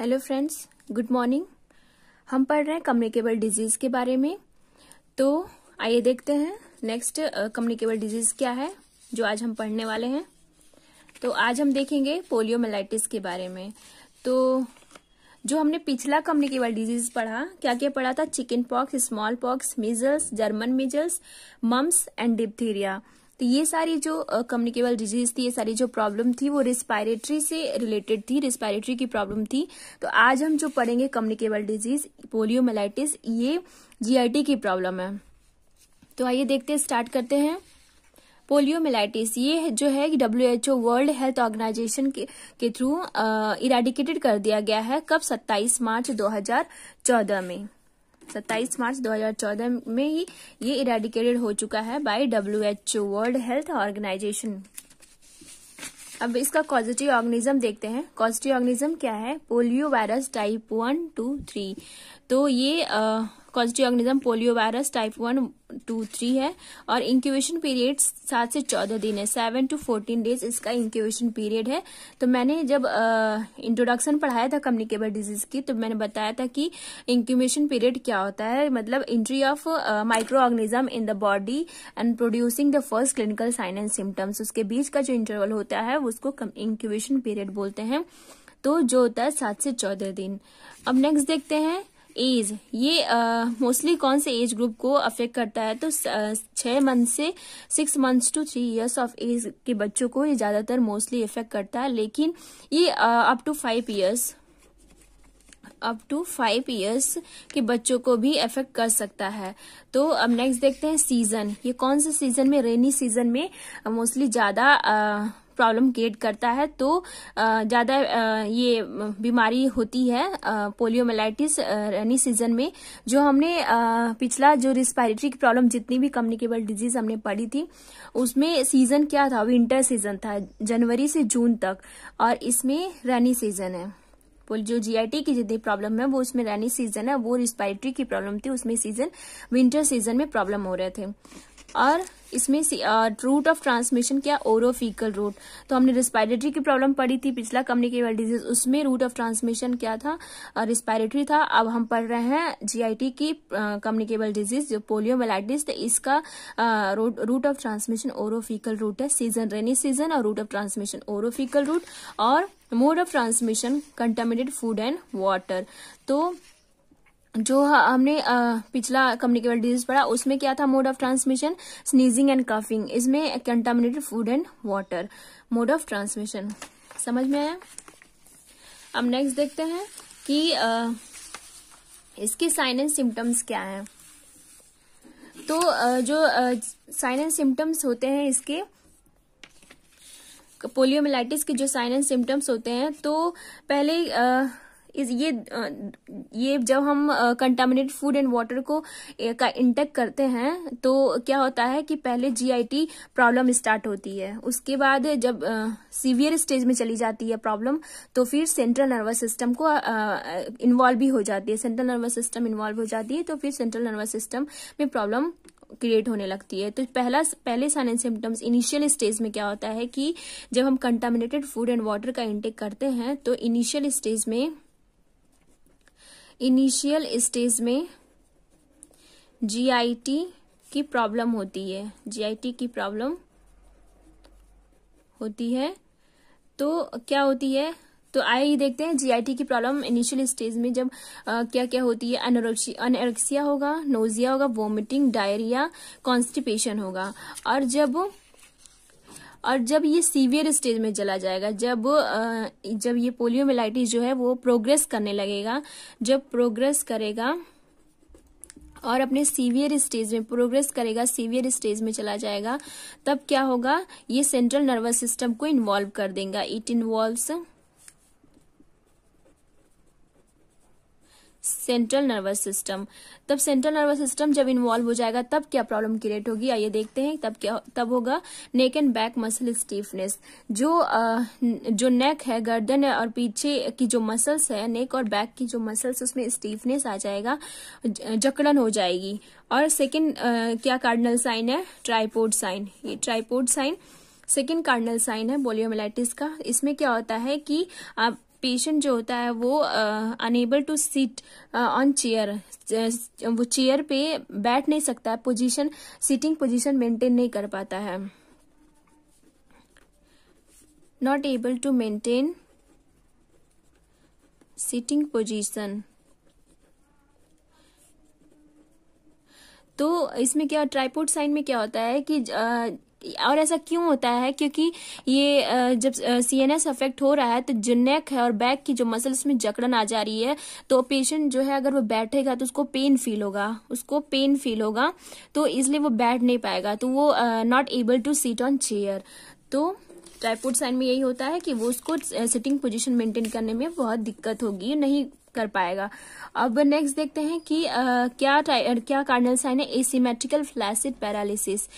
hello friends good morning हम पढ़ रहे हैं कम्युनिकेबल डिजीज के बारे में तो आइए देखते हैं नेक्स्ट कम्युनिकेबल डिजीज क्या है जो आज हम पढ़ने वाले हैं तो आज हम देखेंगे पोलियोमेलाइटिस के बारे में तो जो हमने पिछला कम्युनिकेबल डिजीज पढ़ा क्या क्या पढ़ा था chicken pox small pox measles German measles mumps and diphtheria तो ये सारी जो कम्युनिकेबल डिजीज थी ये सारी जो प्रॉब्लम थी वो रिस्पायरेटरी से रिलेटेड थी रिस्पायरेटरी की प्रॉब्लम थी तो आज हम जो पढ़ेंगे कम्युनिकेबल डिजीज पोलियोमेलाइटिस ये जीआईटी की प्रॉब्लम है तो आइए देखते हैं स्टार्ट करते हैं पोलियोमेलाइटिस ये जो है कि W H O world health organisation के, के थ्रू इराडिकेटेड कर दिया गया है कब 27 मार्च 2014 में सत्ताईस मार्च 2014 में ही ये इरेडिकेटेड हो चुका है by W H O world health organisation अब इसका कॉजिटिव ऑर्गेनिज्म देखते हैं कॉजिटिव ऑर्गेनिज्म क्या है polio virus type one two three तो ये causative organism polio virus type one two three है और इंक्यूबेशन पीरियड सात से चौदह दिन है सेवन टू फोर्टीन डेज इसका इंक्यूबेशन पीरियड है तो मैंने जब इंट्रोडक्शन पढ़ाया था कम्युनिकेबल डिजीज की तो मैंने बताया था कि इंक्यूबेशन पीरियड क्या होता है मतलब entry of micro organism in the body and producing the first clinical sign and symptoms उसके बीच का जो इंटरवल होता है उसको इंक्यूबेशन पीरियड बोलते हैं तो जो होता है सात से चौदह दिन अब नेक्स्ट देखते हैं एज ये मोस्टली uh, कौन से एज ग्रुप को अफेक्ट करता है तो uh, छः मंथ से six months to three years of age के बच्चों को ये ज़्यादातर मोस्टली इफेक्ट करता है लेकिन ये up to five years up to five years के बच्चों को भी अफेक्ट कर सकता है तो अब नेक्स्ट देखते हैं सीजन ये कौन से सीजन में रेनी सीजन में मोस्टली ज़्यादा uh, प्रॉब्लम क्रिएट करता है तो ज़्यादा ये बीमारी होती है पोलियोमेलाइटिस रेनी सीजन में जो हमने पिछला जो रिस्पायरेटरी की प्रॉब्लम जितनी भी कम्युनिकेबल डिजीज हमने पढ़ी थी उसमें सीजन क्या था विंटर सीजन था जनवरी से जून तक और इसमें रेनी सीजन है जो जीआईटी की जितनी प्रॉब्लम है वो उसमें रैनी सीजन है वो रिस्पायरेटरी की प्रॉब्लम थी उसमें सीजन विंटर सीजन में प्रॉब्लम हो रहे थे और इसमें रूट ऑफ ट्रांसमिशन क्या ओरोफिकल रूट तो हमने रिस्पायरेटरी की प्रॉब्लम पड़ी थी पिछला कम्युनिकेबल डिजीज उसमें रूट ऑफ ट्रांसमिशन क्या था रिस्पायरेटरी था अब हम पढ़ रहे हैं जीआईटी की कम्युनिकेबल डिजीज जो पोलियोमेलाइटिस तो इसका route of transmission orofaecal route है सीजन रेनी सीजन और route of transmission orofaecal route और mode of transmission contaminated food and water तो जो हमने पिछला कम्युनिकेबल डिजीज पढ़ा उसमें क्या था mode of transmission sneezing and coughing इसमें contaminated food and water mode of transmission समझ में आया अब नेक्स्ट देखते हैं कि आ, इसके साइन एंड सिम्टम्स क्या हैं तो आ, जो साइन एंड सिम्टम्स होते हैं इसके पोलियोमिलाइटिस के जो साइन एंड सिम्टम्स होते हैं तो पहले आ, इस ये ये जब हम कंटामिनेटेड फूड एंड वाटर को का इंटेक करते हैं तो क्या होता है कि पहले जीआईटी प्रॉब्लम स्टार्ट होती है उसके बाद जब सीवियर स्टेज में चली जाती है प्रॉब्लम तो फिर सेंट्रल नर्वस सिस्टम को इन्वॉल्व भी हो जाती है सेंट्रल नर्वस सिस्टम इन्वॉल्व हो जाती है तो फिर सेंट्रल नर्वस सिस्टम में प्रॉब्लम क्रिएट होने लगती है तो पहला पहले sign and symptoms initial stage में क्या होता है कि जब हम कंटामिनेटेड फूड एंड वाटर का इंटेक करते हैं तो इनिशियल स्टेज में इनिशियल स्टेज में जीआईटी की प्रॉब्लम होती है जीआईटी की प्रॉब्लम होती है तो क्या होती है तो आइए देखते हैं जीआईटी की प्रॉब्लम इनिशियल स्टेज में जब आ, क्या क्या होती है अनोरेक्सिया होगा नोजिया होगा वोमिटिंग डायरिया कॉन्स्टिपेशन होगा और जब और जब ये सीवियर स्टेज में चला जाएगा जब जब ये पोलियोमेलाइटिस जो है वो प्रोग्रेस करने लगेगा जब प्रोग्रेस करेगा और अपने सीवियर स्टेज में प्रोग्रेस करेगा सीवियर स्टेज में चला जाएगा तब क्या होगा ये सेंट्रल नर्वस सिस्टम को इन्वॉल्व कर देगा it involves central nervous system तब सेंट्रल नर्वस सिस्टम जब इन्वॉल्व हो जाएगा तब क्या प्रॉब्लम क्रिएट होगी आइए देखते हैं तब क्या तब होगा neck and back muscle stiffness जो आ, जो नेक है गर्दन है और पीछे की जो मसल्स है नेक और बैक की जो मसल्स उसमें स्टीफनेस आ जाएगा जकड़न हो जाएगी और सेकेंड क्या कार्डिनल साइन है ट्राईपोर्ड साइन ये tripod sign second cardinal sign है बोलियोमेलाइटिस का इसमें क्या होता है कि आप पेशेंट जो होता है वो unable to seat on chair वो चेयर पे बैठ नहीं सकता है पोजिशन सीटिंग पोजिशन मेंटेन नहीं कर पाता है not able to maintain sitting position तो इसमें क्या ट्राईपोर्ट साइन में क्या होता है कि और ऐसा क्यों होता है क्योंकि ये जब सी एन एस अफेक्ट हो रहा है तो जो नेक है और बैक की जो मसल में जकड़न आ जा रही है तो पेशेंट जो है अगर वो बैठेगा तो उसको पेन फील होगा उसको पेन फील होगा तो इसलिए वो बैठ नहीं पाएगा तो वो not able to seat on chair तो ट्राइपोड साइन में यही होता है कि वो उसको सिटिंग पोजीशन मेंटेन करने में बहुत दिक्कत होगी नहीं कर पाएगा अब नेक्स्ट देखते हैं कि आ, क्या क्या कार्डिनल साइन है एसीमेट्रिकल फ्लैसिड पैरालिसिस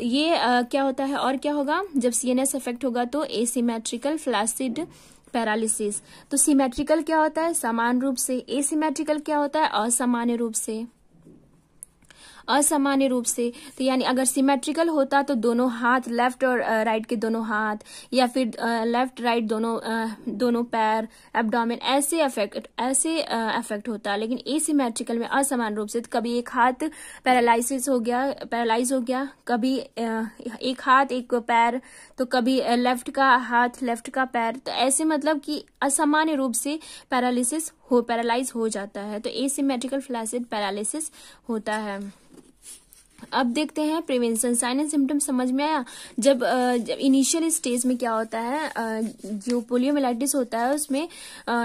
ये आ, क्या होता है और क्या होगा जब सीएनएस इफेक्ट होगा तो एसीमेट्रिकल फ्लैसिड पैरालिसिस तो सीमेट्रिकल क्या होता है समान रूप से एसीमेट्रिकल क्या होता है असामान्य रूप से असामान्य रूप से तो यानी अगर सिमेट्रिकल होता तो दोनों हाथ लेफ्ट और राइट के दोनों हाथ या फिर लेफ्ट राइट दोनों दोनों पैर एब्डोमिन ऐसे अफेक्ट ऐसे अफेक्ट होता लेकिन एसिमेट्रिकल में असमान रूप से तो कभी एक हाथ पैरालिसिस हो गया पैरालाइज हो गया कभी एक हाथ एक पैर तो कभी लेफ्ट का हाथ लेफ्ट का पैर तो ऐसे मतलब कि असामान्य रूप से पैरालिसिस हो पैरालाइज हो जाता है तो एसिमेट्रिकल फ्लैसिड पैरालिसिस होता है अब देखते हैं प्रिवेंशन साइन एंड सिम्टम समझ में आया जब, जब इनिशियल स्टेज में क्या होता है जो पोलियोमेलाइटिस होता है उसमें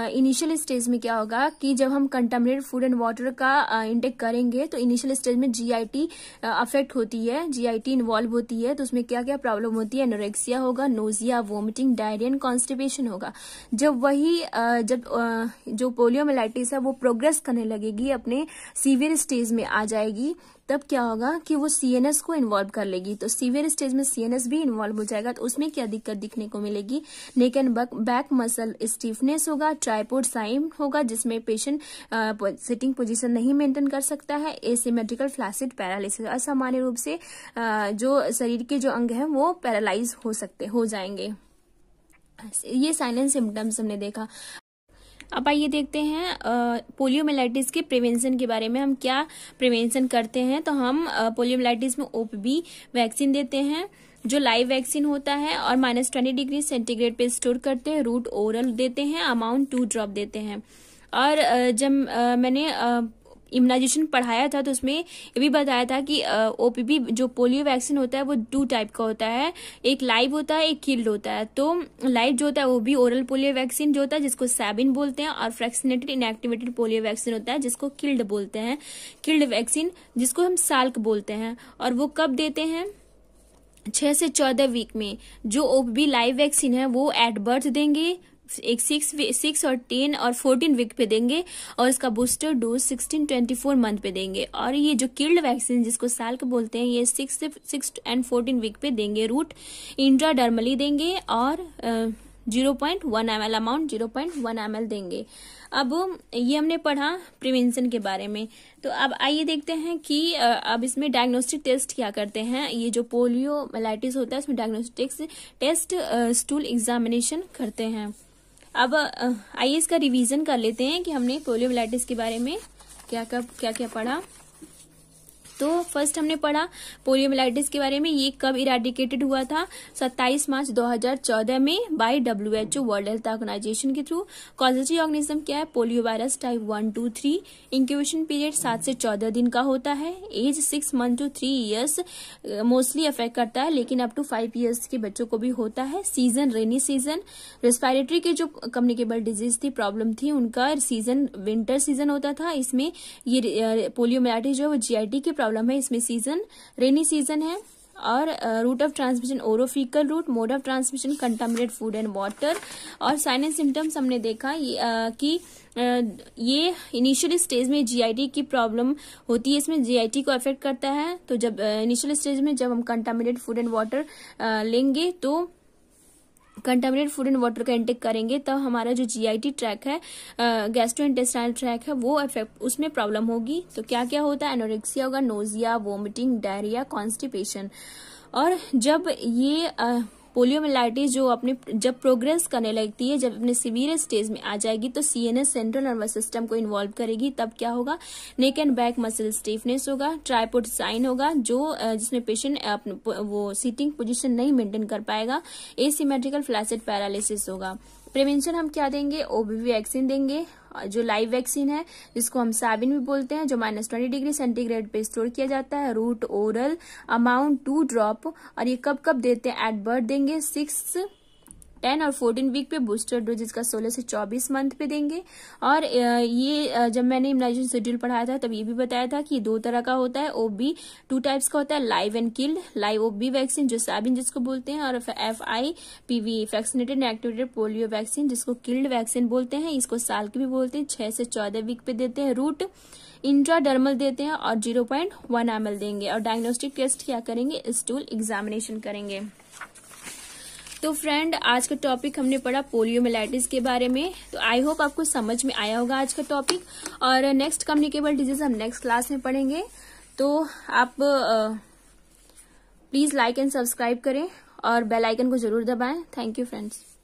इनिशियल स्टेज में क्या होगा कि जब हम कंटामिनेटेड फूड एंड वाटर का इंटेक करेंगे तो इनिशियल स्टेज में जीआईटी अफेक्ट होती है जीआईटी इन्वॉल्व होती है तो उसमें क्या क्या प्रॉब्लम होती है एनोरेक्सिया होगा नोजिया वोमिटिंग एंड कॉन्स्टिपेशन होगा जब वही जब जो पोलियोमेलाइटिस है वो प्रोग्रेस करने लगेगी अपने सीवियर स्टेज में आ जाएगी तब क्या होगा कि वो सीएनएस को इन्वॉल्व कर लेगी तो सीवियर स्टेज में सीएनएस भी इन्वॉल्व हो जाएगा तो उसमें क्या दिक्कत दिखने को मिलेगी neck and back muscle stiffness होगा ट्राइपोड साइन होगा जिसमें पेशेंट सिटिंग पोजिशन नहीं मेंटेन कर सकता है एसिमेट्रिकल फ्लैसिड पैरालिसिस असामान्य रूप से आ, जो शरीर के जो अंग हैं वो पैरालाइज हो सकते हो जाएंगे ये साइलेंस सिम्टम्स हमने देखा अब आइए देखते हैं पोलियोमेलाइटिस के प्रिवेंशन के बारे में हम क्या प्रिवेंशन करते हैं तो हम पोलियोमेलाइटिस में ओप बी वैक्सीन देते हैं जो लाइव वैक्सीन होता है और माइनस ट्वेंटी डिग्री सेंटीग्रेड पे स्टोर करते हैं रूट ओरल देते हैं अमाउंट टू ड्रॉप देते हैं और जब मैंने इम्यूनाइजेशन पढ़ाया था तो उसमें ये भी बताया था कि ओपीवी जो पोलियो वैक्सीन होता है वो टू टाइप का होता है एक लाइव होता है एक किल्ड होता है तो लाइव जो होता है वो भी ओरल पोलियो वैक्सीन जो होता है जिसको सैबिन बोलते हैं और फ्रैक्सीनेटेड इनएक्टिवेटेड पोलियो वैक्सीन होता है जिसको किल्ड बोलते हैं किल्ड वैक्सीन जिसको हम साल्क बोलते हैं और वो कब देते हैं छह से चौदह वीक में जो ओपीवी लाइव वैक्सीन है वो एट बर्थ देंगे एक सिक्स सिक्स और टेन और फोर्टीन वीक पे देंगे और इसका booster dose sixteen twenty four month पे देंगे और ये जो किल्ड वैक्सीन जिसको साल्क बोलते हैं ये six six and fourteen week पे देंगे रूट इंट्राडर्मली देंगे और zero point one M L amount zero point one M L देंगे अब ये हमने पढ़ा प्रिवेंशन के बारे में तो अब आइए देखते हैं कि अब इसमें डायग्नोस्टिक टेस्ट क्या करते हैं ये जो पोलियो मेलाइटिस होता है इसमें डायग्नोस्टिक्स टेस्ट स्टूल एग्जामिनेशन करते हैं अब आइए इसका रिवीजन कर लेते हैं कि हमने पोलियोलाइटिस के बारे में क्या क्या क्या क्या पढ़ा तो फर्स्ट हमने पढ़ा पोलियोमेलाइटिस के बारे में ये कब इराडिकेटेड हुआ था 27 मार्च 2014 में by WHO world health organisation के थ्रू कॉजिटिव ऑर्गेनिज्म क्या है polio virus type one two three incubation period सात से चौदह दिन का होता है age six month to three years mostly affect करता है लेकिन अप टू फाइव ईयर्स के बच्चों को भी होता है सीजन रेनी सीजन रेस्पायरेटरी के जो कम्युनिकेबल डिजीज थी प्रॉब्लम थी उनका सीजन विंटर सीजन होता था इसमें ये पोलियोमेलाइटिस जो है वो जीआईटी के प्रॉब्लम प्रॉब्लम है इसमें सीजन रेनी सीजन है और route of transmission orofaecal route mode of transmission contaminate food and water और साइन एंड सिम्टम्स हमने देखा uh, कि uh, ये इनिशियल स्टेज में जीआईटी की प्रॉब्लम होती है इसमें जीआईटी को अफेक्ट करता है तो जब इनिशियल uh, स्टेज में जब हम कंटामिनेट फूड एंड वाटर लेंगे तो कंटेमिनेट फूड एंड वाटर का इंटेक करेंगे तब हमारा जो जीआईटी ट्रैक है गैस्ट्रो इंटेस्टाइल ट्रैक है वो इफेक्ट उसमें प्रॉब्लम होगी तो क्या क्या होता है एनोरेक्सिया होगा नोजिया वोमिटिंग डायरिया कॉन्स्टिपेशन और जब ये पोलियोमेलाइटिस जो अपने जब प्रोग्रेस करने लगती है जब अपने सिवियर स्टेज में आ जाएगी तो सीएनएस सेंट्रल नर्वस सिस्टम को इन्वॉल्व करेगी तब क्या होगा neck and back muscle stiffness होगा ट्राईपोड साइन होगा जो जिसमें पेशेंट वो सीटिंग पोजिशन नहीं मेंटेन कर पाएगा एसीमेट्रिकल फ्लैसेड पैरालिसिस होगा प्रिवेंशन हम क्या देंगे ओबीवी वैक्सीन देंगे जो लाइव वैक्सीन है जिसको हम साबिन भी बोलते हैं जो माइनस ट्वेंटी डिग्री सेंटीग्रेड पे स्टोर किया जाता है route oral amount two drop और ये कब कब देते हैं एट बर्थ देंगे सिक्स टेन और फोर्टीन वीक पे बूस्टर डोज इसका सोलह से चौबीस मंथ पे देंगे और ये जब मैंने इम्यूनाइजेशन शेड्यूल पढ़ाया था तब ये भी बताया था कि दो तरह का होता है ओबी टू टाइप्स का होता है live and killed live OPV vaccine जो साबिन जिसको बोलते हैं और F I PV vaccinated activated polio vaccine जिसको किल्ड वैक्सीन बोलते हैं इसको साल के भी बोलते हैं छह से चौदह वीक पे देते हैं रूट इंट्राडर्मल देते हैं और जीरो पॉइंट वन एम देंगे और डायग्नोस्टिक टेस्ट क्या करेंगे स्टूल एग्जामिनेशन करेंगे तो फ्रेंड आज का टॉपिक हमने पढ़ा पोलियोमेलाइटिस के बारे में तो आई होप आपको समझ में आया होगा आज का टॉपिक और नेक्स्ट कम्युनिकेबल डिजीज हम नेक्स्ट क्लास में पढ़ेंगे तो आप प्लीज लाइक एंड सब्सक्राइब करें और बेल आइकन को जरूर दबाएं थैंक यू फ्रेंड्स